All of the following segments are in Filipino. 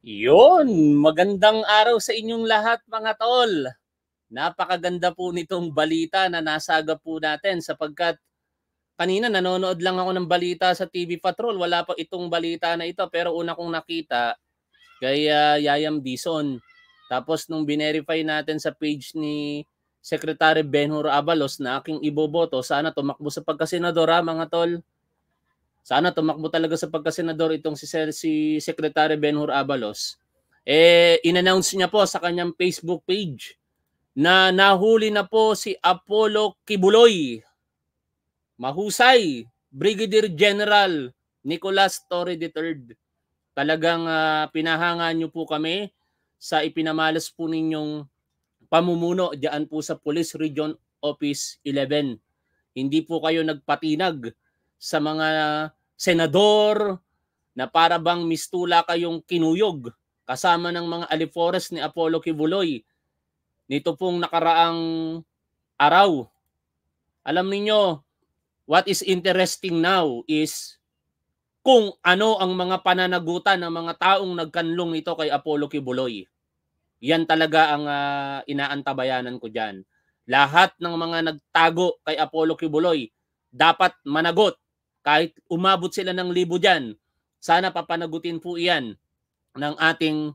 Yun, magandang araw sa inyong lahat mga tol. Napakaganda po nitong balita na nasaga po natin sapagkat kanina nanonood lang ako ng balita sa TV Patrol. Wala pa itong balita na ito pero una kong nakita kay uh, Yayam Dison. Tapos nung binerify natin sa page ni Secretary Benhur Abalos na aking iboboto, sana tumakbo sa pagkasenadora mga tol. Sana tumakbo talaga sa pagkasenador itong si, si Secretary Benhur Abalos. Eh, inannounce niya po sa kanyang Facebook page na nahuli na po si Apollo Kibuloy. Mahusay, Brigadier General Nicolas Torre III. Talagang uh, pinahanga niyo po kami sa ipinamalas po ninyong pamumuno diyan po sa Police Region Office 11. Hindi po kayo nagpatinag sa mga senador, na para bang mistula kayong kinuyog kasama ng mga alifores ni Apollo Kibuloy nito pong nakaraang araw. Alam niyo what is interesting now is kung ano ang mga pananagutan ng mga taong nagkanlong nito kay Apollo Kibuloy. Yan talaga ang uh, inaantabayanan ko diyan. Lahat ng mga nagtago kay Apollo Kibuloy dapat managot kahit umabot sila ng libo dyan, sana papanagutin po iyan ng ating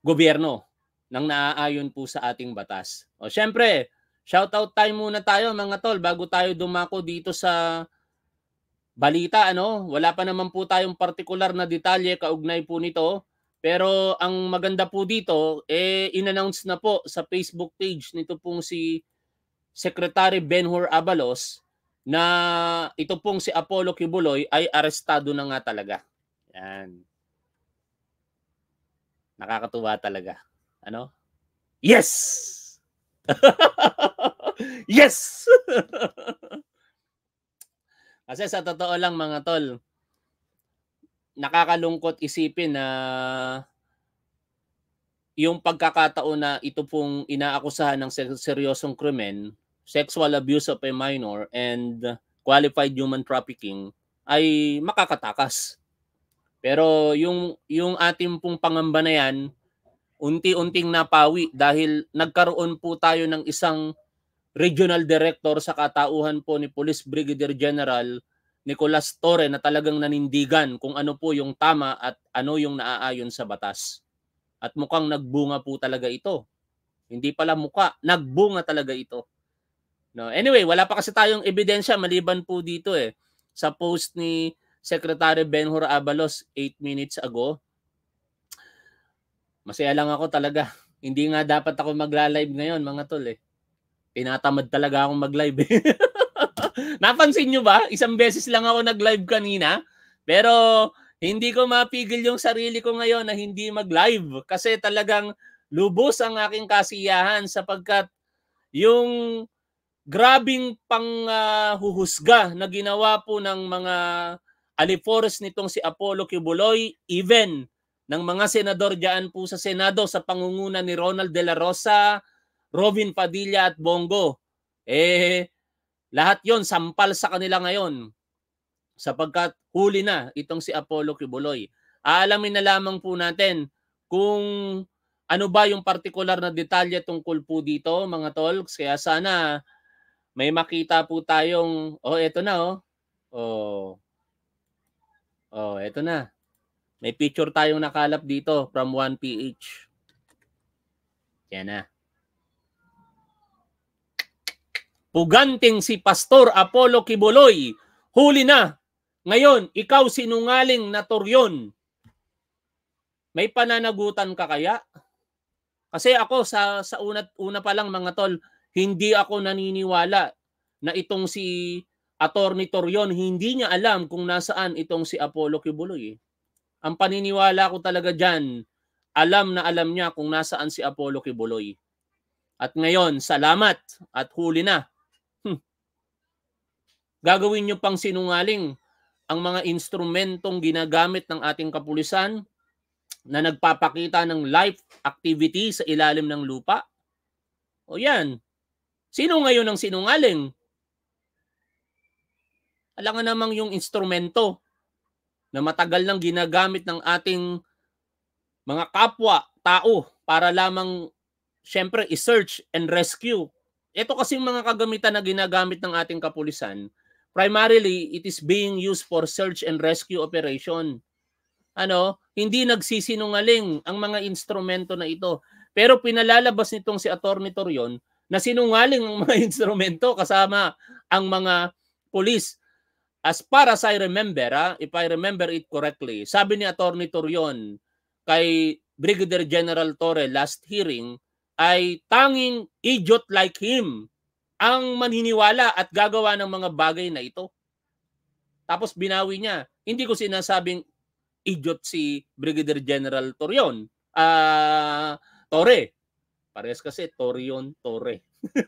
gobyerno nang naaayon po sa ating batas. O syempre, shoutout tayo muna tayo mga tol bago tayo dumako dito sa balita ano, wala pa naman po tayong particular na detalye kaugnay po nito. Pero ang maganda po dito, eh, in-announce na po sa Facebook page nito pong si Secretary Benhur Abalos na ito pong si Apollo Kibuloy ay arestado na nga talaga. Yan. Nakakatuwa talaga. Ano? Yes! yes! Kasi sa totoo lang mga tol, nakakalungkot isipin na yung pagkakataon na ito pong inaakusahan ng seryosong krimen sexual abuse of a minor and qualified human trafficking ay makakatakas. Pero yung yung ating pong pangamba na yan, unti-unting napawi dahil nagkaroon po tayo ng isang regional director sa katauhan po ni Police Brigadier General Nicolas Torre na talagang nanindigan kung ano po yung tama at ano yung naaayon sa batas. At mukhang nagbunga po talaga ito. Hindi pala muka, nagbunga talaga ito. No? Anyway, wala pa kasi tayong ebidensya maliban po dito eh sa post ni Secretary Benhur Abalos 8 minutes ago. Masaya lang ako talaga. Hindi nga dapat ako magla-live ngayon mga tol eh. Pinatamad talaga akong mag-live. Eh. Napansin nyo ba? Isang beses lang ako nag-live kanina. Pero hindi ko mapigil yung sarili ko ngayon na hindi mag-live kasi talagang lubos ang aking kasiyahan sapagkat yung grabing panghuhusga uh, na ginawa po ng mga alifores nitong si Apollo Kibuloy, even ng mga senador dyan po sa Senado sa pangunguna ni Ronald De La Rosa, Robin Padilla at Bongo. Eh, lahat yon sampal sa kanila ngayon sapagkat huli na itong si Apollo Kibuloy. Aalamin na lamang po natin kung ano ba yung particular na detalye tungkol po dito mga tol. Kaya sana may makita po tayong, oh, eto na, oh. Oh, oh eto na. May picture tayong nakalap dito from 1PH. Yan na. Puganting si Pastor Apollo Kibuloy. Huli na. Ngayon, ikaw sinungaling na toryon. May pananagutan ka kaya? Kasi ako sa sa una, una pa lang mga tol, hindi ako naniniwala na itong si Attorney Torion, hindi niya alam kung nasaan itong si Apollo Kibuloy. Eh. Ang paniniwala ko talaga dyan, alam na alam niya kung nasaan si Apollo Kibuloy. At ngayon, salamat at huli na. Hmm. Gagawin niyo pang sinungaling ang mga instrumentong ginagamit ng ating kapulisan na nagpapakita ng life activity sa ilalim ng lupa. O yan, Sino ngayon ang sinungaling? Alam nga namang yung instrumento na matagal nang ginagamit ng ating mga kapwa, tao, para lamang syempre i-search and rescue. Ito kasi mga kagamitan na ginagamit ng ating kapulisan, primarily it is being used for search and rescue operation. Ano, hindi nagsisinungaling ang mga instrumento na ito. Pero pinalalabas nitong si Attorney Torion na sinungaling ang mga instrumento kasama ang mga polis. As far as I remember, ha, ah, if I remember it correctly, sabi ni Attorney Torion kay Brigadier General Torre last hearing ay tanging idiot like him ang maniniwala at gagawa ng mga bagay na ito. Tapos binawi niya. Hindi ko sinasabing idiot si Brigadier General Torion. Uh, ah, Torre. Parehas kasi Torion Torre.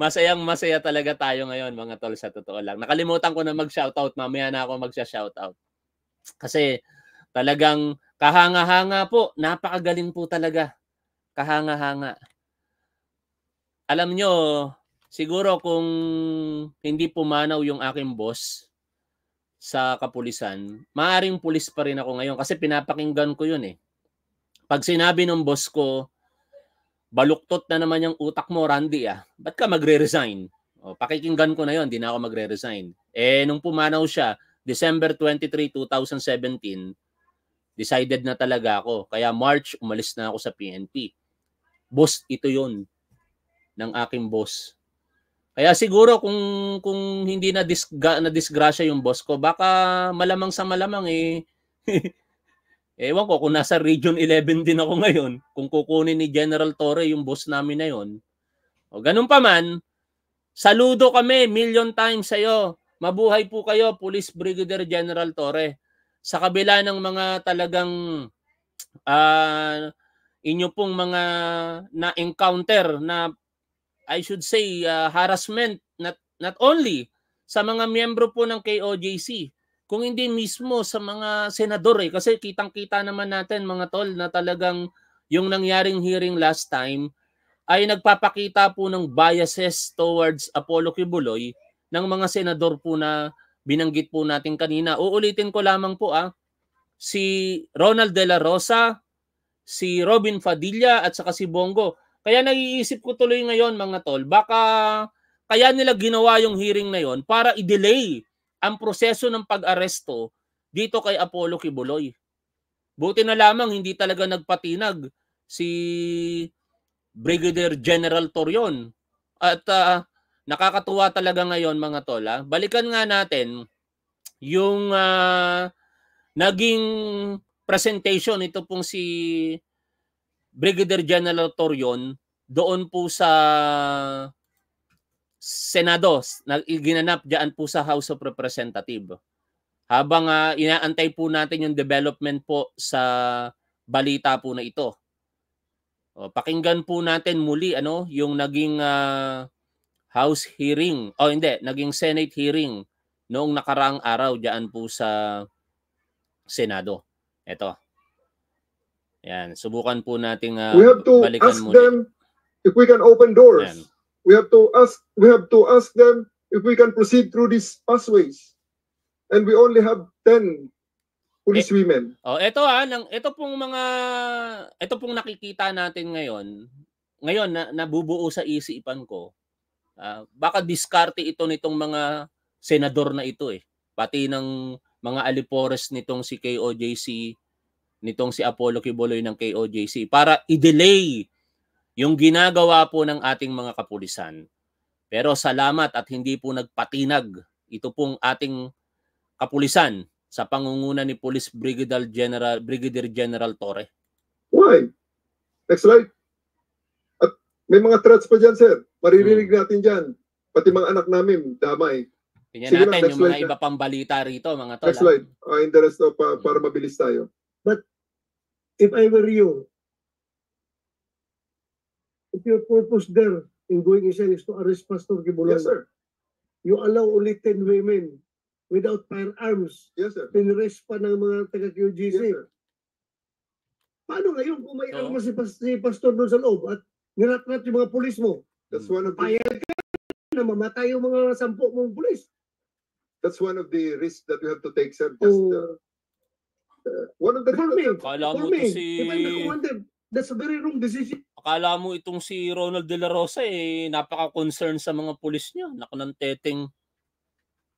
Masayang masaya talaga tayo ngayon mga tol sa totoo lang. Nakalimutan ko na mag-shoutout. Mamaya na ako magsha-shoutout. Kasi talagang kahanga-hanga po. Napakagaling po talaga. Kahanga-hanga. Alam nyo, siguro kung hindi pumanaw yung aking boss sa kapulisan, maaring pulis pa rin ako ngayon kasi pinapakinggan ko yun eh pag sinabi ng boss ko, baluktot na naman yung utak mo, Randy ah. Ba't ka magre-resign? O, pakikinggan ko na yon, di na ako magre-resign. Eh, nung pumanaw siya, December 23, 2017, decided na talaga ako. Kaya March, umalis na ako sa PNP. Boss, ito yon ng aking boss. Kaya siguro kung kung hindi na disga, na disgrasya yung boss ko, baka malamang sa malamang eh Ewan ko kung nasa Region 11 din ako ngayon, kung kukunin ni General Torre yung boss namin na yon. O ganun pa man, saludo kami million times sa iyo. Mabuhay po kayo, Police Brigadier General Torre. Sa kabila ng mga talagang uh, inyo pong mga na-encounter na I should say uh, harassment not, not only sa mga miyembro po ng KOJC kung hindi mismo sa mga senador eh. Kasi kitang-kita naman natin mga tol na talagang yung nangyaring hearing last time ay nagpapakita po ng biases towards Apollo Kibuloy ng mga senador po na binanggit po natin kanina. Uulitin ko lamang po ah, si Ronald De La Rosa, si Robin Fadilla at saka si Bongo. Kaya naiisip ko tuloy ngayon mga tol, baka kaya nila ginawa yung hearing na yon para i-delay ang proseso ng pag-aresto dito kay Apollo Kibuloy. Buti na lamang hindi talaga nagpatinag si Brigadier General Torion. At uh, nakakatuwa talaga ngayon mga tola. Ah. Balikan nga natin yung uh, naging presentation ito pong si Brigadier General Torion doon po sa senados na ginanap diyan po sa House of Representatives. Habang uh, inaantay po natin yung development po sa balita po na ito. O, pakinggan po natin muli ano yung naging uh, House hearing o oh, hindi, naging Senate hearing noong nakaraang araw diyan po sa Senado. Ito. Yan, subukan po nating uh, we have to ask muli. them if we can open doors. Yan. We have to ask we have to ask them if we can proceed through these pathways. And we only have 10 police eh, Oh, ito ah, nang ito pong mga ito pong nakikita natin ngayon. Ngayon na nabubuo sa isipan ko. Uh, baka diskarte ito nitong mga senador na ito eh. Pati ng mga alipores nitong si KOJC nitong si Apollo Kiboloy ng KOJC para i-delay yung ginagawa po ng ating mga kapulisan. Pero salamat at hindi po nagpatinag ito pong ating kapulisan sa pangunguna ni Police Brigadier General Brigadier General Torre. Why? Next slide. At may mga threats pa diyan, sir. Maririnig hmm. natin diyan. Pati mga anak namin damay. Tingnan natin lang, yung mga iba pang balita rito, mga tol. Next ah. slide. Uh, in the rest of, uh, para mabilis tayo. But if I were you, if your purpose there in going inside is to arrest Pastor Kibulan, Yes, sir. you allow only 10 women without firearms. Yes, sir. Pinrest pa ng mga taga-QGC. sir. Paano ngayon kung may Oo. armas si, si Pastor doon sa loob at niratrat yung mga pulis mo? That's one of the, Payag ka na mamatay yung mga sampu mong pulis. that's one of the risks that you have to take, sir. Just, uh, O, uh, one of the for me, Kala for me, si... if I'm the That's a very wrong decision. Akala mo itong si Ronald De La Rosa eh napaka-concern sa mga pulis niya. Naku ng teteng.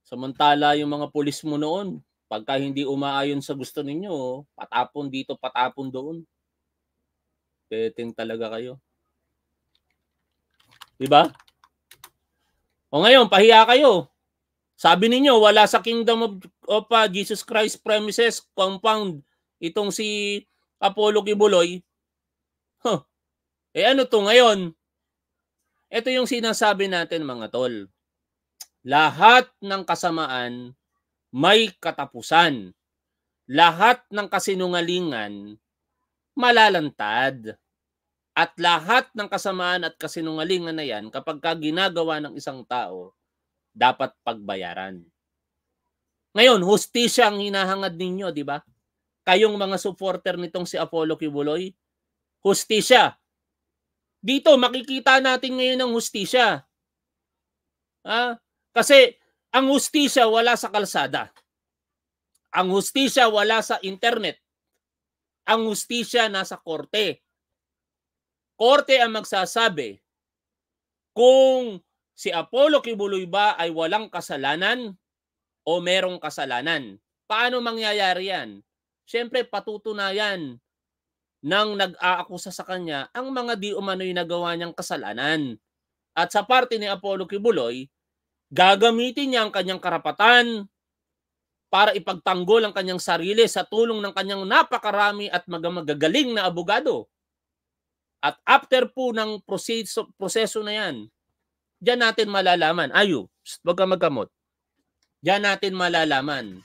Samantala yung mga pulis mo noon, pagka hindi umaayon sa gusto ninyo, oh, patapon dito, patapon doon. Teteng talaga kayo. 'Di ba? O ngayon, pahiya kayo. Sabi ninyo, wala sa kingdom of, of uh, Jesus Christ premises compound itong si Apollo Kibuloy. Huh. Eh ano to ngayon? Ito yung sinasabi natin mga tol. Lahat ng kasamaan may katapusan. Lahat ng kasinungalingan malalantad. At lahat ng kasamaan at kasinungalingan na yan, kapag ka ginagawa ng isang tao, dapat pagbayaran. Ngayon, hustisya ang hinahangad ninyo, di ba? Kayong mga supporter nitong si Apollo Kibuloy, hustisya. Dito, makikita natin ngayon ang hustisya. Ha? kasi ang hustisya wala sa kalsada. Ang hustisya wala sa internet. Ang hustisya nasa korte. Korte ang magsasabi kung si Apollo Kibuloy ba ay walang kasalanan o merong kasalanan. Paano mangyayari yan? Siyempre patutunayan ng nag-aakusa sa kanya ang mga di umano'y nagawa niyang kasalanan. At sa parte ni Apollo Kibuloy, gagamitin niya ang kanyang karapatan para ipagtanggol ang kanyang sarili sa tulong ng kanyang napakarami at magagaling na abogado. At after po ng proseso, proseso na yan, diyan natin malalaman, ayo, wag ka magkamot, diyan natin malalaman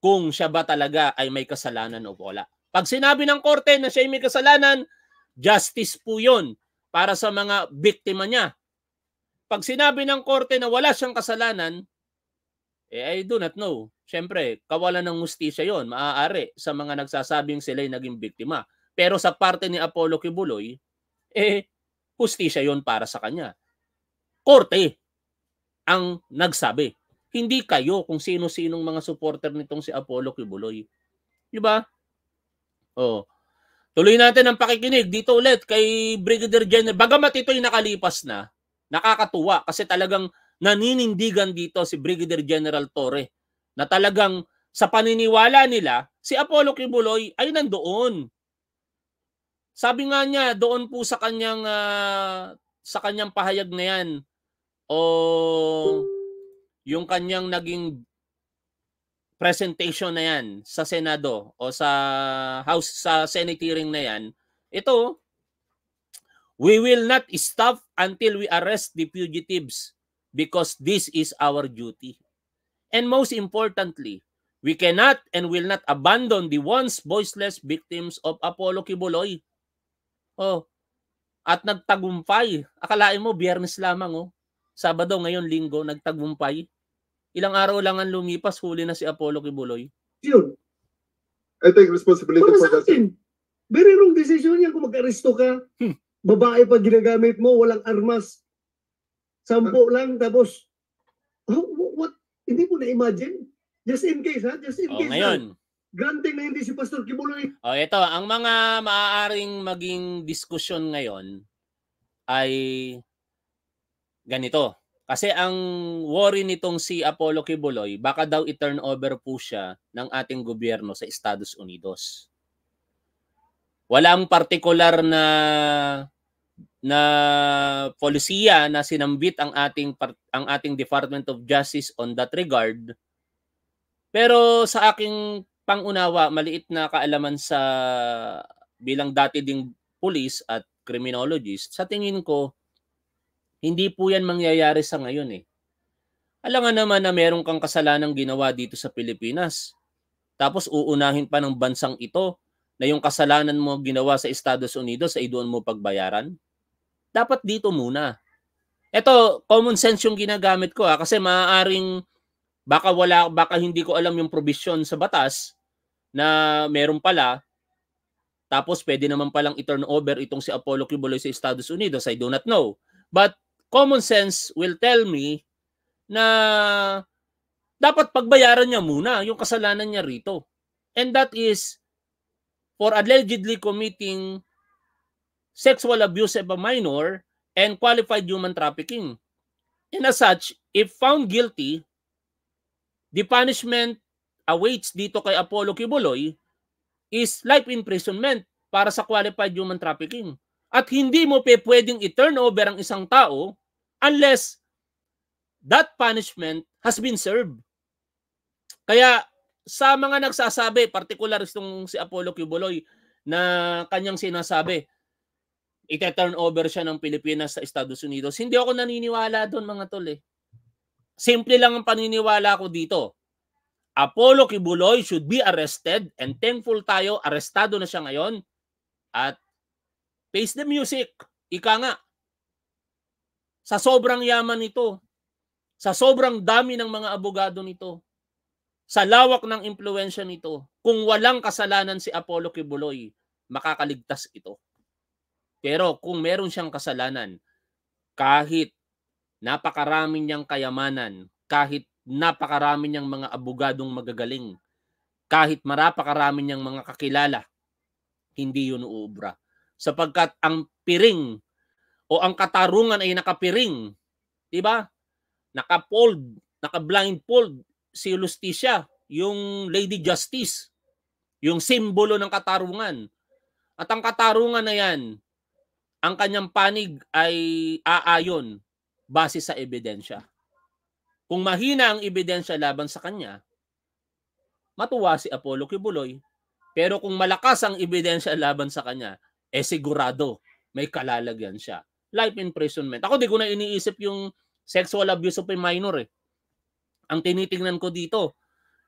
kung siya ba talaga ay may kasalanan o wala. Pag sinabi ng korte na siya ay may kasalanan, justice po yun para sa mga biktima niya. Pag sinabi ng korte na wala siyang kasalanan, eh, I do not know. Siyempre, kawalan ng mustisya yon maaari sa mga nagsasabing sila sila'y naging biktima. Pero sa parte ni Apollo Kibuloy, eh, hustisya yon para sa kanya. Korte ang nagsabi. Hindi kayo kung sino-sinong mga supporter nitong si Apollo Kibuloy. Di ba? Oh. Tuloy natin ang pakikinig dito ulit kay Brigadier General. Bagamat ito'y nakalipas na, nakakatuwa kasi talagang naninindigan dito si Brigadier General Torre na talagang sa paniniwala nila, si Apollo Kibuloy ay nandoon. Sabi nga niya doon po sa kanyang uh, sa kanyang pahayag na 'yan o yung kanyang naging presentation na yan sa Senado o sa House sa Senate hearing na yan, ito we will not stop until we arrest the fugitives because this is our duty. And most importantly, we cannot and will not abandon the once voiceless victims of Apollo Kibuloy. Oh, at nagtagumpay. Akalain mo, biyernes lamang, oh. Sabado, ngayon, linggo, nagtagumpay. Ilang araw lang ang lumipas, huli na si Apollo Kibuloy. Yun. I take responsibility Para for that. Very wrong decision yan kung mag-aresto ka. Hmm. Babae pa ginagamit mo, walang armas. Sampo huh? lang, tapos, oh, what? Hindi mo na-imagine? Just in case, ha? Just in oh, case. Ngayon. Ha? granting na hindi si Pastor Kibuloy. oh, ito, ang mga maaaring maging diskusyon ngayon ay ganito. Kasi ang worry nitong si Apollo Kibuloy, baka daw i-turn over po siya ng ating gobyerno sa Estados Unidos. Walang partikular na na polisiya na sinambit ang ating ang ating Department of Justice on that regard. Pero sa aking pangunawa, maliit na kaalaman sa bilang dati ding police at criminologist, sa tingin ko hindi po yan mangyayari sa ngayon eh. Alam nga naman na meron kang kasalanang ginawa dito sa Pilipinas. Tapos uunahin pa ng bansang ito na yung kasalanan mo ginawa sa Estados Unidos ay doon mo pagbayaran. Dapat dito muna. Ito, common sense yung ginagamit ko ha, kasi maaaring baka wala baka hindi ko alam yung provision sa batas na meron pala tapos pwede naman palang i-turn over itong si Apollo Kibuloy sa Estados Unidos. I do not know. But common sense will tell me na dapat pagbayaran niya muna yung kasalanan niya rito. And that is for allegedly committing sexual abuse of a minor and qualified human trafficking. And as such, if found guilty, the punishment awaits dito kay Apollo Kibuloy is life imprisonment para sa qualified human trafficking. At hindi mo pe pwedeng i-turn over ang isang tao unless that punishment has been served. Kaya sa mga nagsasabi, particular itong si Apollo Cubuloy na kanyang sinasabi, ite-turn over siya ng Pilipinas sa Estados Unidos. Hindi ako naniniwala doon mga tol eh. Simple lang ang paniniwala ko dito. Apollo Kibuloy should be arrested and thankful tayo, arestado na siya ngayon. At face the music. Ika nga, sa sobrang yaman nito, sa sobrang dami ng mga abogado nito, sa lawak ng impluensya nito, kung walang kasalanan si Apollo Kibuloy, makakaligtas ito. Pero kung meron siyang kasalanan, kahit napakarami niyang kayamanan, kahit napakarami niyang mga abogadong magagaling, kahit marapakarami niyang mga kakilala, hindi yun uubra. Sapagkat ang piring o ang katarungan ay nakapiring, di ba? Nakapold, nakablindfold si Justicia, yung Lady Justice, yung simbolo ng katarungan. At ang katarungan na yan, ang kanyang panig ay aayon base sa ebidensya. Kung mahina ang ebidensya laban sa kanya, matuwa si Apollo Kibuloy. Pero kung malakas ang ebidensya laban sa kanya, eh sigurado may kalalagyan siya life imprisonment. Ako di ko na iniisip yung sexual abuse of a minor eh. Ang tinitingnan ko dito,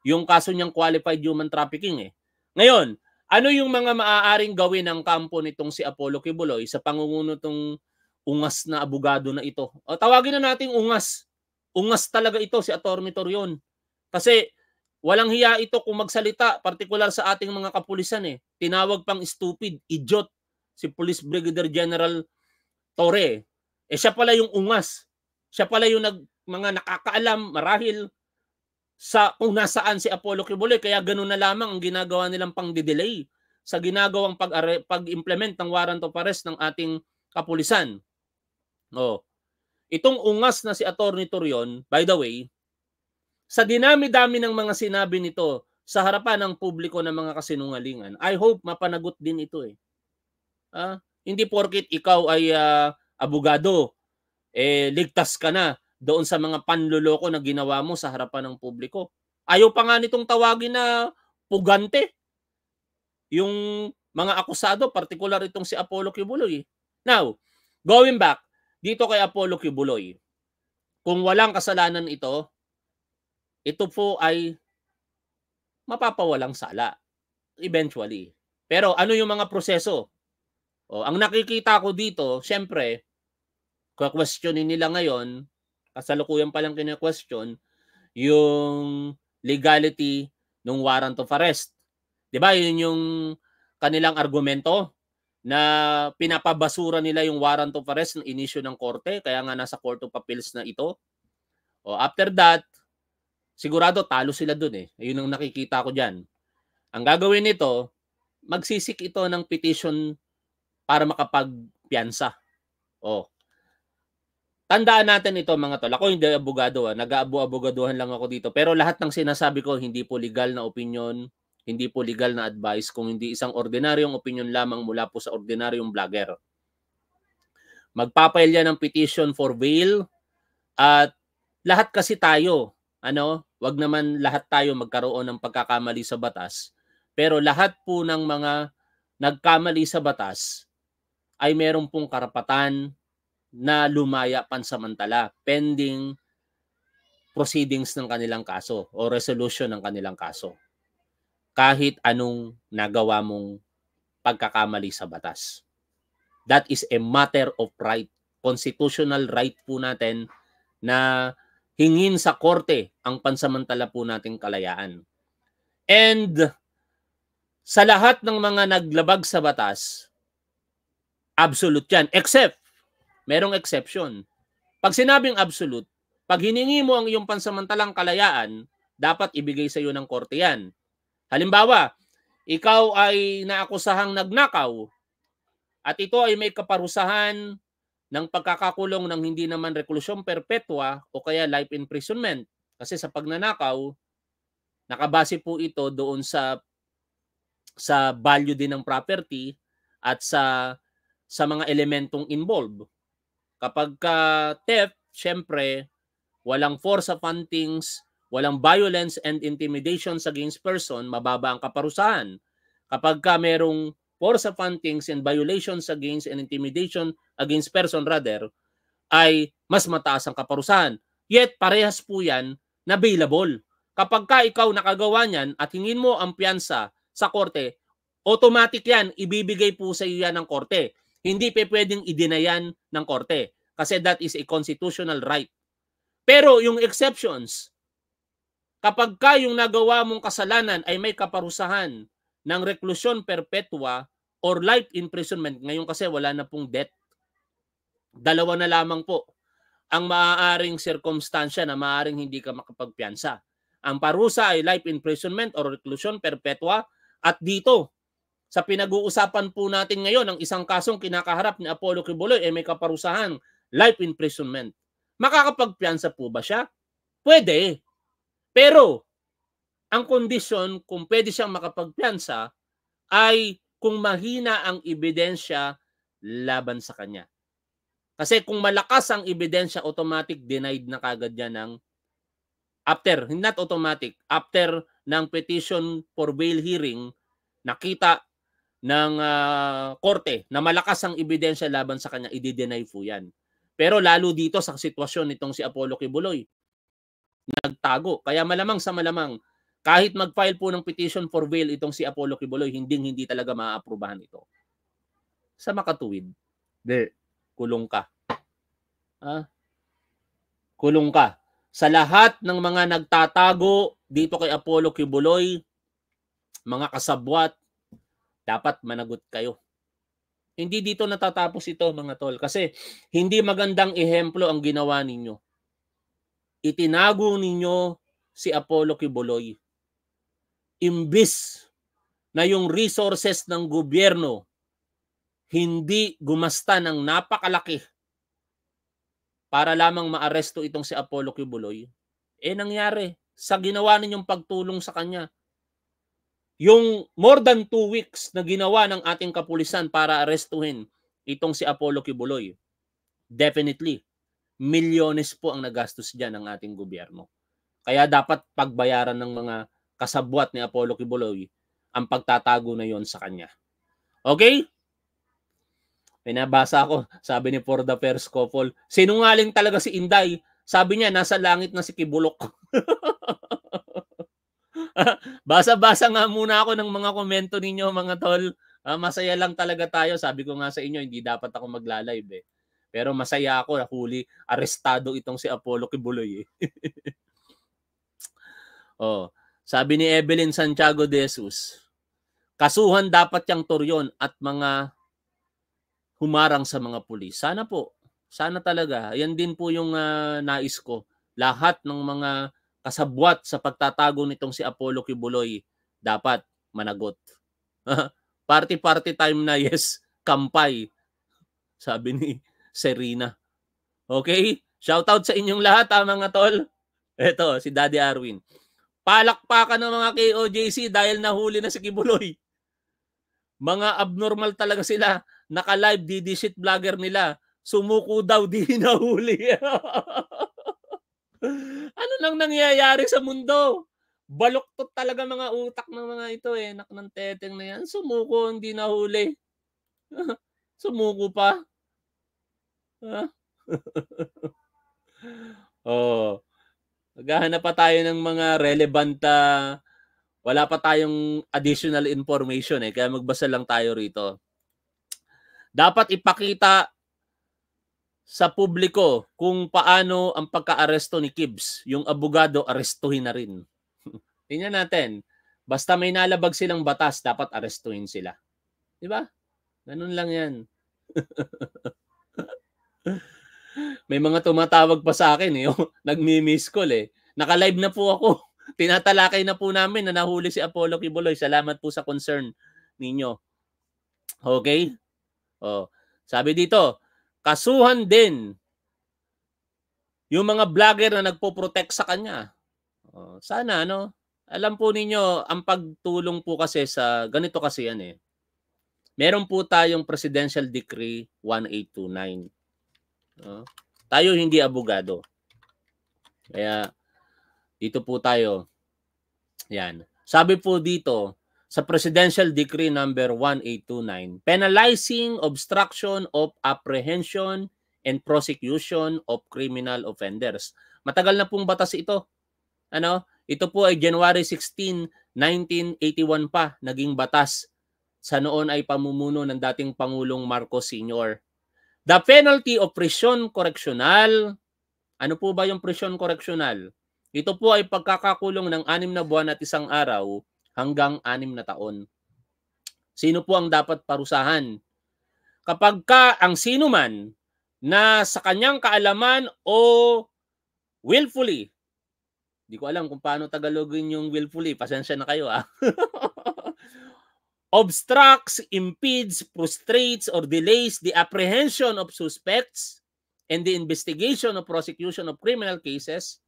yung kaso niyang qualified human trafficking eh. Ngayon, ano yung mga maaaring gawin ng kampo nitong si Apollo Kibuloy sa pangunguno tong ungas na abogado na ito? O tawagin na nating ungas. Ungas talaga ito si Attorney Torion. Kasi walang hiya ito kung magsalita, particular sa ating mga kapulisan eh. Tinawag pang stupid, idiot si Police Brigadier General Tore. Eh siya pala yung ungas. Siya pala yung nag, mga nakakaalam marahil sa kung nasaan si Apollo Kibuloy. Kaya ganun na lamang ang ginagawa nilang pang-delay sa ginagawang pag-implement ng warrant of arrest ng ating kapulisan. Oh. Itong ungas na si Attorney Turion, by the way, sa dinami-dami ng mga sinabi nito sa harapan ng publiko ng mga kasinungalingan, I hope mapanagot din ito eh. Ah, hindi porkit ikaw ay uh, abogado, eh, ligtas ka na doon sa mga panluloko na ginawa mo sa harapan ng publiko. Ayaw pa nga nitong tawagin na pugante. Yung mga akusado, particular itong si Apollo Cubuloy. Eh. Now, going back, dito kay Apollo Cubuloy, kung walang kasalanan ito, ito po ay mapapawalang sala eventually. Pero ano yung mga proseso? Oh, ang nakikita ko dito, syempre, questionin nila ngayon, kasalukuyan pa lang kina-question, yung legality ng warrant of arrest. 'Di ba? 'Yun yung kanilang argumento na pinapabasura nila yung warrant of arrest ng inisyo ng korte, kaya nga nasa Court of Appeals na ito. O oh, after that, sigurado talo sila dun eh. Yun ang nakikita ko diyan. Ang gagawin nito, magsisik ito ng petition para makapagpiyansa. Oh. Tandaan natin ito mga tol. Ako hindi abogado, ah. nag-aabo-abogaduhan lang ako dito. Pero lahat ng sinasabi ko hindi po legal na opinion, hindi po legal na advice, kung hindi isang ordinaryong opinion lamang mula po sa ordinaryong vlogger. Magpapail yan ng petition for bail at lahat kasi tayo, ano, wag naman lahat tayo magkaroon ng pagkakamali sa batas. Pero lahat po ng mga nagkamali sa batas, ay meron pong karapatan na lumaya pansamantala pending proceedings ng kanilang kaso o resolution ng kanilang kaso. Kahit anong nagawa mong pagkakamali sa batas. That is a matter of right. Constitutional right po natin na hingin sa korte ang pansamantala po nating kalayaan. And sa lahat ng mga naglabag sa batas, absolute yan. Except, merong exception. Pag sinabing absolute, pag hiningi mo ang iyong pansamantalang kalayaan, dapat ibigay sa iyo ng korte yan. Halimbawa, ikaw ay naakusahang nagnakaw at ito ay may kaparusahan ng pagkakakulong ng hindi naman rekulusyon perpetua o kaya life imprisonment. Kasi sa pagnanakaw, nakabase po ito doon sa sa value din ng property at sa sa mga elementong involved. Kapag ka theft, syempre, walang force of huntings, walang violence and intimidation against person, mababa ang kaparusahan. Kapag ka merong force of huntings and violations against and intimidation against person rather, ay mas mataas ang kaparusahan. Yet, parehas po yan na bailable. Kapag ka ikaw nakagawa niyan at hingin mo ang piyansa sa korte, automatic yan, ibibigay po sa iyo yan ng korte. Hindi pa pwedeng idinayan ng korte kasi that is a constitutional right. Pero yung exceptions, kapag ka yung nagawa mong kasalanan ay may kaparusahan ng reclusion perpetua or life imprisonment, ngayon kasi wala na pong death. Dalawa na lamang po ang maaaring sirkumstansya na maaaring hindi ka makapagpiansa. Ang parusa ay life imprisonment or reclusion perpetua at dito sa pinag-uusapan po natin ngayon, ang isang kasong kinakaharap ni Apollo Kibuloy ay may kaparusahan, life imprisonment. Makakapagpiansa po ba siya? Pwede. Pero, ang kondisyon kung pwede siyang makapagpiansa ay kung mahina ang ebidensya laban sa kanya. Kasi kung malakas ang ebidensya, automatic denied na kagad niya ng after, not automatic, after ng petition for bail hearing, nakita ng uh, korte na malakas ang ebidensya laban sa kanya, i-deny po yan. Pero lalo dito sa sitwasyon nitong si Apollo Kibuloy, nagtago. Kaya malamang sa malamang, kahit mag-file po ng petition for bail itong si Apollo Kibuloy, hindi hindi talaga maaaprobahan ito. Sa makatuwid, de, kulong ka. Ha? Kulong ka. Sa lahat ng mga nagtatago dito kay Apollo Kibuloy, mga kasabwat, dapat managot kayo. Hindi dito natatapos ito mga tol kasi hindi magandang ehemplo ang ginawa ninyo. Itinago ninyo si Apollo Kibuloy. Imbis na yung resources ng gobyerno hindi gumasta ng napakalaki para lamang maaresto itong si Apollo Kibuloy, eh nangyari sa ginawa ninyong pagtulong sa kanya, yung more than two weeks na ginawa ng ating kapulisan para arestuhin itong si Apollo Kibuloy, definitely, milyones po ang nagastos dyan ng ating gobyerno. Kaya dapat pagbayaran ng mga kasabwat ni Apollo Kibuloy ang pagtatago na yon sa kanya. Okay? Pinabasa nabasa ako, sabi ni For the First Couple, sinungaling talaga si Inday. Sabi niya, nasa langit na si Kibulok. Basa-basa nga muna ako ng mga komento ninyo mga tol. Uh, masaya lang talaga tayo. Sabi ko nga sa inyo, hindi dapat ako magla-live eh. Pero masaya ako, na huli, arestado itong si Apollo Kibuloy eh. oh, sabi ni Evelyn Santiago de Jesus, kasuhan dapat yung Toryon at mga humarang sa mga pulis. Sana po, sana talaga. Yan din po yung uh, nais ko. Lahat ng mga kasabwat sa pagtatago nitong si Apollo Kibuloy, dapat managot. Party-party time na yes, kampay. Sabi ni Serena. Okay? Shoutout sa inyong lahat ha ah, mga tol. Eto, si Daddy Arwin. Palakpakan ng mga KOJC dahil nahuli na si Kibuloy. Mga abnormal talaga sila. Naka-live DD shit vlogger nila. Sumuko daw, di nahuli. ano nang nangyayari sa mundo? Baluktot talaga mga utak ng mga ito eh. Nak ng teteng na yan. Sumuko, hindi nahuli. Sumuko pa. oh. Maghahanap pa tayo ng mga relevant uh, wala pa tayong additional information eh. Kaya magbasa lang tayo rito. Dapat ipakita sa publiko kung paano ang pagka-aresto ni Kibbs. Yung abogado, arestuhin na rin. Tingnan natin. Basta may nalabag silang batas, dapat arestuhin sila. Di ba? Ganun lang yan. may mga tumatawag pa sa akin. Eh. Nagmi-miss call eh. Naka-live na po ako. Tinatalakay na po namin na nahuli si Apollo Kibuloy. Salamat po sa concern ninyo. Okay? Oh. Sabi dito, Kasuhan din yung mga vlogger na nagpo-protect sa kanya. Oh, sana, ano? Alam po ninyo, ang pagtulong po kasi sa, ganito kasi yan eh. Meron po tayong Presidential Decree 1829. Oh, tayo hindi abogado. Kaya, dito po tayo. Yan. Sabi po dito, sa Presidential Decree number 1829 penalizing obstruction of apprehension and prosecution of criminal offenders. Matagal na pong batas ito. Ano? Ito po ay January 16, 1981 pa naging batas. Sa noon ay pamumuno ng dating Pangulong Marcos Sr. The penalty of prison correctional. Ano po ba yung prison correctional? Ito po ay pagkakakulong ng anim na buwan at isang araw hanggang 6 na taon. Sino po ang dapat parusahan? Kapag ka ang sino man na sa kanyang kaalaman o willfully, di ko alam kung paano Tagalogin yung willfully, pasensya na kayo ah. obstructs, impedes, frustrates, or delays the apprehension of suspects and the investigation or prosecution of criminal cases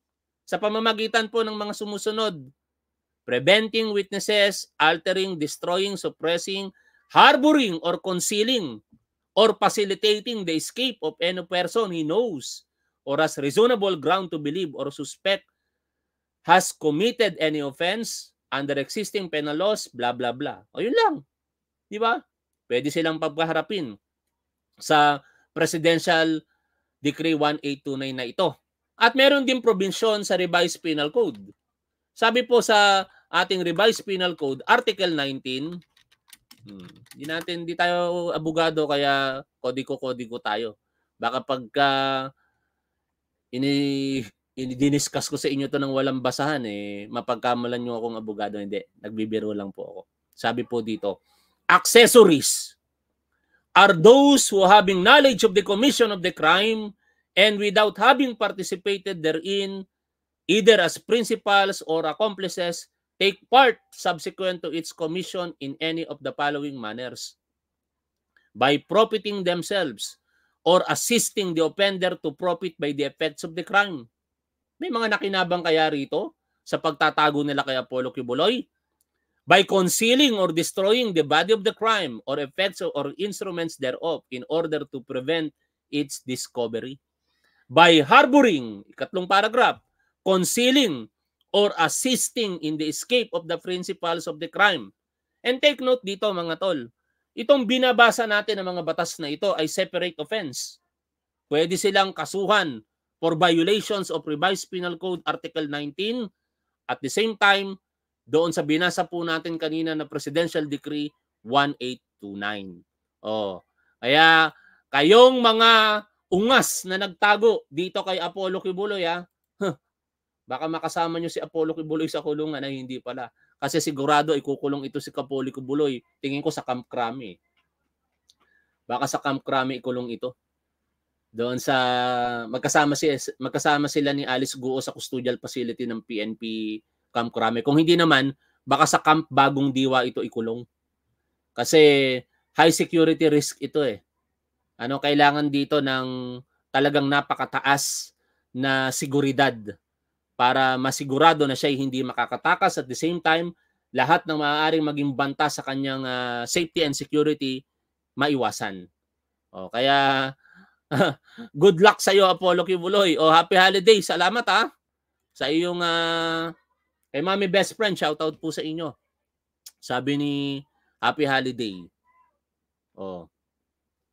sa pamamagitan po ng mga sumusunod preventing witnesses, altering, destroying, suppressing, harboring or concealing, or facilitating the escape of any person he knows or has reasonable ground to believe or suspect has committed any offense under existing penal laws, blah, blah, blah. O yun lang. Di ba? Pwede silang pagkaharapin sa Presidential Decree 1829 na ito. At meron din probinsyon sa revised penal code. Sabi po sa ating revised penal code, Article 19. Hmm. Di natin, di tayo abogado kaya kodiko-kodiko tayo. Baka pagka ini diniscuss ko sa inyo to ng walang basahan eh, mapagkamalan niyo akong abogado. Hindi, nagbibiro lang po ako. Sabi po dito, accessories are those who having knowledge of the commission of the crime and without having participated therein either as principals or accomplices take part subsequent to its commission in any of the following manners. By profiting themselves or assisting the offender to profit by the effects of the crime. May mga nakinabang kaya rito sa pagtatago nila kay Apollo Kibuloy? By concealing or destroying the body of the crime or effects or instruments thereof in order to prevent its discovery. By harboring, ikatlong paragraph, concealing or assisting in the escape of the principals of the crime. And take note dito mga tol, itong binabasa natin ng mga batas na ito ay separate offense. Pwede silang kasuhan for violations of Revised Penal Code Article 19 at the same time doon sa binasa po natin kanina na Presidential Decree 1829. Oh, kaya kayong mga ungas na nagtago dito kay Apollo Kibuloy ha, ah, Baka makasama nyo si Apollo Kibuloy sa kulungan ay hindi pala. Kasi sigurado ikukulong ito si Kapoli Kibuloy. Tingin ko sa Camp Crami. Eh. Baka sa Camp Crami ikulong ito. Doon sa magkasama si magkasama sila ni Alice Guo sa custodial facility ng PNP Camp Crami. Kung hindi naman, baka sa Camp Bagong Diwa ito ikulong. Kasi high security risk ito eh. Ano kailangan dito ng talagang napakataas na seguridad para masigurado na siya ay hindi makakatakas at the same time lahat ng maaaring maging banta sa kanyang uh, safety and security maiwasan. O oh, kaya good luck sa iyo Apollo Kibuloy. Oh, happy holiday. Salamat ha ah. sa iyong uh, kay Mami best friend shout out po sa inyo. Sabi ni Happy Holiday. Oh.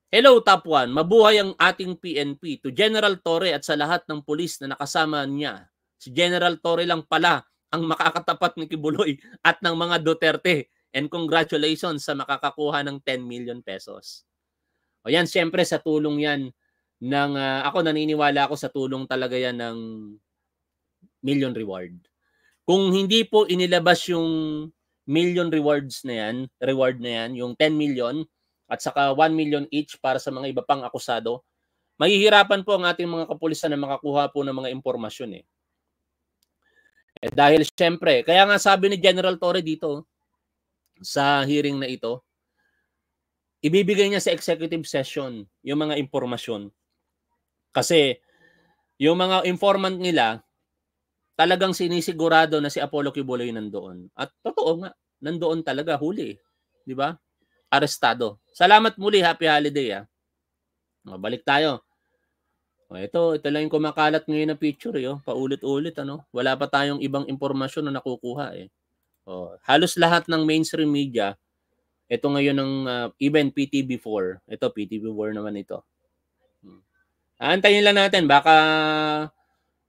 Hello Top 1. Mabuhay ang ating PNP to General Torre at sa lahat ng pulis na nakasama niya Si General Torre lang pala ang makakatapat ni Kibuloy at ng mga Duterte. And congratulations sa makakakuha ng 10 million pesos. O yan, siyempre sa tulong yan ng, uh, ako naniniwala ako sa tulong talaga yan ng million reward. Kung hindi po inilabas yung million rewards na yan, reward na yan, yung 10 million at saka 1 million each para sa mga iba pang akusado, mahihirapan po ang ating mga kapulisan na makakuha po ng mga impormasyon eh. Eh, dahil syempre, kaya nga sabi ni General Torre dito sa hearing na ito, ibibigay niya sa executive session yung mga impormasyon. Kasi yung mga informant nila, talagang sinisigurado na si Apollo Kibuloy nandoon. At totoo nga, nandoon talaga huli. Di ba? Arestado. Salamat muli. Happy holiday. Ah. Mabalik tayo. Oh, ito, ito lang yung kumakalat ngayon na picture, yo. Eh, oh. paulit-ulit. Ano? Wala pa tayong ibang impormasyon na nakukuha. Eh. Oh, halos lahat ng mainstream media, ito ngayon ng uh, ah, even PTB4. Ito, PTB4 naman ito. Hmm. Aantayin lang natin. Baka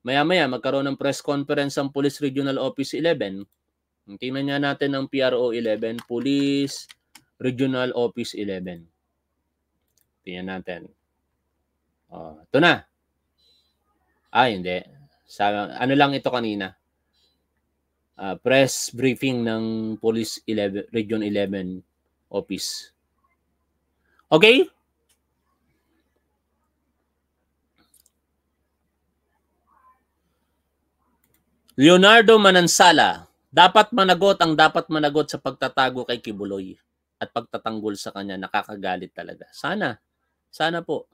maya-maya magkaroon ng press conference ang Police Regional Office 11. Tingnan niya natin ang PRO 11, Police Regional Office 11. Tingnan natin. Oh, ito na. Ah, hindi. Sa, ano lang ito kanina? Uh, press briefing ng Police 11, Region 11 Office. Okay? Leonardo Manansala, dapat managot ang dapat managot sa pagtatago kay Kibuloy at pagtatanggol sa kanya. Nakakagalit talaga. Sana. Sana po.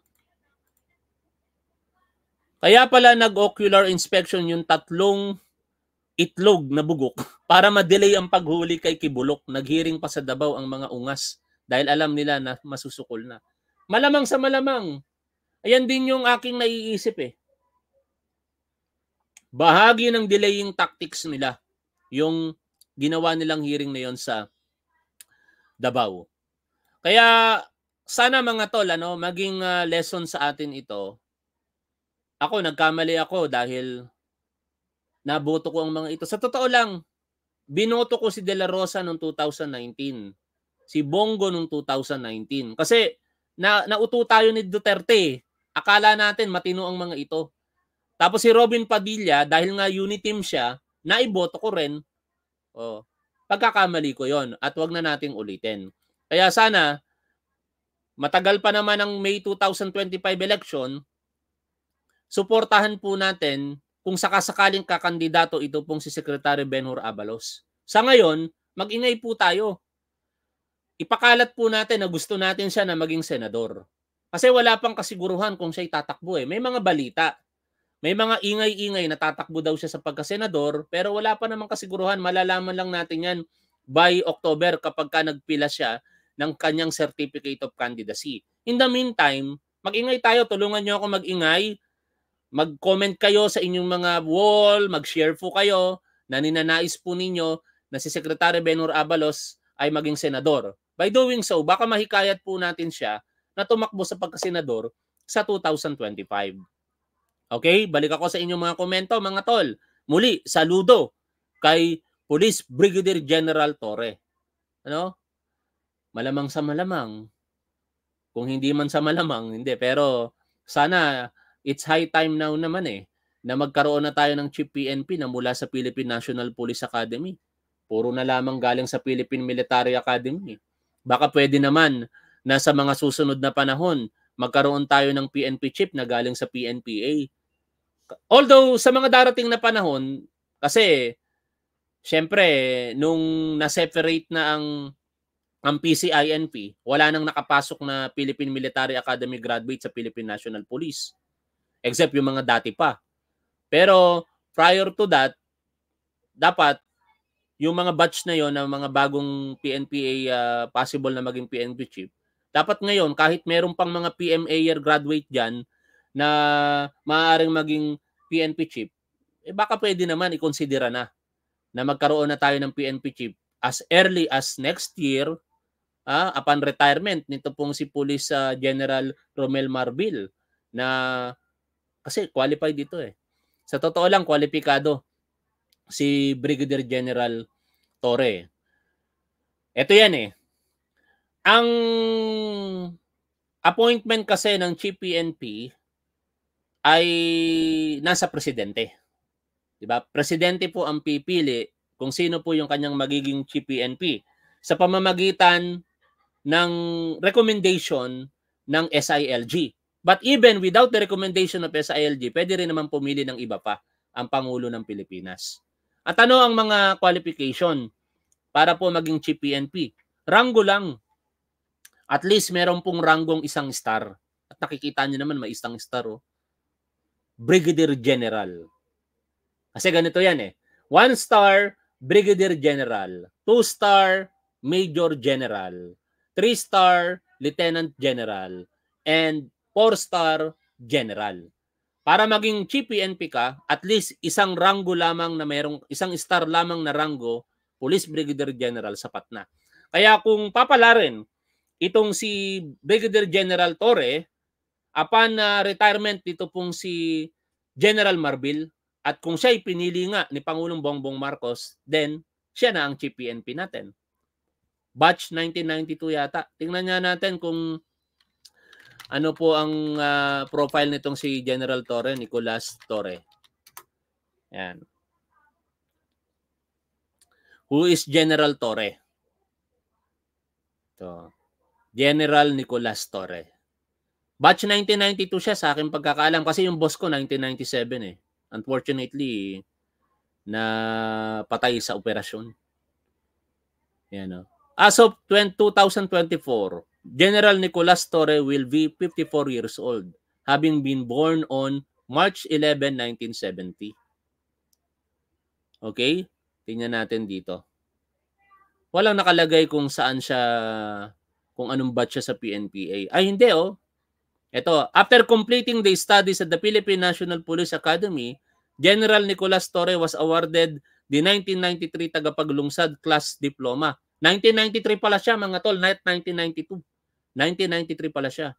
Kaya pala nag-ocular inspection yung tatlong itlog na bugok para ma-delay ang paghuli kay Kibulok. Naghiring pa sa Dabaw ang mga ungas dahil alam nila na masusukol na. Malamang sa malamang. Ayan din yung aking naiisip eh. Bahagi ng delaying tactics nila yung ginawa nilang hearing na yon sa Davao. Kaya sana mga tol ano, maging uh, lesson sa atin ito ako, nagkamali ako dahil nabuto ko ang mga ito. Sa totoo lang, binoto ko si De La Rosa noong 2019. Si Bongo noong 2019. Kasi na, nauto tayo ni Duterte. Akala natin matino ang mga ito. Tapos si Robin Padilla, dahil nga uniteam siya, naiboto ko rin. Oh, pagkakamali ko yon at wag na nating ulitin. Kaya sana, matagal pa naman ang May 2025 election, suportahan po natin kung sakasakaling kakandidato ito pong si Secretary Benhur Abalos. Sa ngayon, mag-ingay po tayo. Ipakalat po natin na gusto natin siya na maging senador. Kasi wala pang kasiguruhan kung siya tatakbo eh. May mga balita. May mga ingay-ingay na tatakbo daw siya sa pagkasenador pero wala pa namang kasiguruhan. Malalaman lang natin yan by October kapag ka nagpila siya ng kanyang Certificate of Candidacy. In the meantime, mag-ingay tayo. Tulungan niyo ako mag-ingay mag-comment kayo sa inyong mga wall, mag-share po kayo na ninanais po ninyo na si Secretary Benor Abalos ay maging senador. By doing so, baka mahikayat po natin siya na tumakbo sa pagkasenador sa 2025. Okay, balik ako sa inyong mga komento mga tol. Muli, saludo kay Police Brigadier General Torre. Ano? Malamang sa malamang. Kung hindi man sa malamang, hindi. Pero sana it's high time now naman eh na magkaroon na tayo ng chief PNP na mula sa Philippine National Police Academy. Puro na lamang galing sa Philippine Military Academy. Eh. Baka pwede naman na sa mga susunod na panahon, magkaroon tayo ng PNP chip na galing sa PNPA. Although sa mga darating na panahon, kasi syempre nung na-separate na ang ang PCINP, wala nang nakapasok na Philippine Military Academy graduate sa Philippine National Police. Except yung mga dati pa. Pero prior to that, dapat yung mga batch na yon ng mga bagong PNPA uh, ah, possible na maging PNP chief, dapat ngayon kahit meron pang mga PMA year graduate diyan na maaaring maging PNP chief, eh baka pwede naman ikonsidera na na magkaroon na tayo ng PNP chief as early as next year uh, upon retirement nito pong si Police uh, General Romel Marville na kasi qualified dito eh. Sa totoo lang, kwalipikado si Brigadier General Torre. Ito yan eh. Ang appointment kasi ng CPNP ay nasa presidente. 'Di ba? Presidente po ang pipili kung sino po yung kanyang magiging CPNP sa pamamagitan ng recommendation ng SILG. But even without the recommendation of SILG, pwede rin naman pumili ng iba pa ang Pangulo ng Pilipinas. At ano ang mga qualification para po maging chief PNP? Ranggo lang. At least meron pong ranggong isang star. At nakikita niyo naman, may isang star. Oh. Brigadier General. Kasi ganito yan eh. One star, Brigadier General. Two star, Major General. Three star, Lieutenant General. And four-star general. Para maging chief ka, at least isang ranggo lamang na mayroong, isang star lamang na ranggo, Police Brigadier General sapat na. Kaya kung papalarin itong si Brigadier General Torre, upon uh, retirement dito pong si General Marbil, at kung siya ipinili nga ni Pangulong Bongbong Marcos, then siya na ang chief natin. Batch 1992 yata. Tingnan nga natin kung ano po ang uh, profile nitong si General Torre, Nicolas Torre? Yan. Who is General Torre? To. General Nicolas Torre. Batch 1992 siya sa akin pagkakaalam kasi yung boss ko 1997 eh. Unfortunately, na patay sa operasyon. Yan o. Oh. As of 20, 2024, General Nicolas Torre will be 54 years old, having been born on March 11, 1970. Okay? Tingnan natin dito. Walang nakalagay kung saan siya, kung anong batch siya sa PNPA. Ay, hindi oh. Ito, after completing the studies at the Philippine National Police Academy, General Nicolas Torre was awarded the 1993 Tagapaglungsad Class Diploma. 1993 pala siya mga tol, not 1992. 1993 pala siya.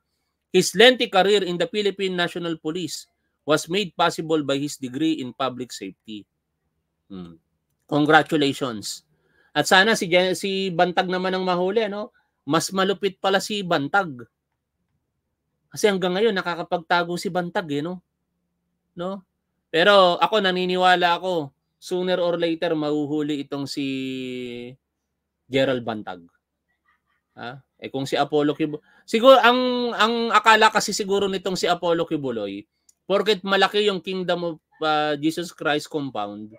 His lengthy career in the Philippine National Police was made possible by his degree in public safety. Hmm. Congratulations. At sana si Gen si Bantag naman ang mahuli no. Mas malupit pala si Bantag. Kasi hanggang ngayon nakakapagtago si Bantag eh no. No? Pero ako naniniwala ako sooner or later mahuhuli itong si Gerald Bantag. Ha? Eh kung si Apollo Kibuloy, siguro ang ang akala kasi siguro nitong si Apollo Kibuloy, porket malaki yung Kingdom of uh, Jesus Christ compound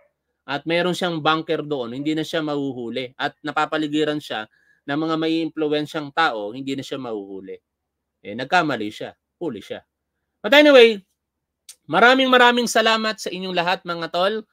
at meron siyang bunker doon, hindi na siya mahuhuli at napapaligiran siya ng mga may impluwensyang tao, hindi na siya mahuhuli. Eh nagkamali siya, huli siya. But anyway, maraming maraming salamat sa inyong lahat mga tol.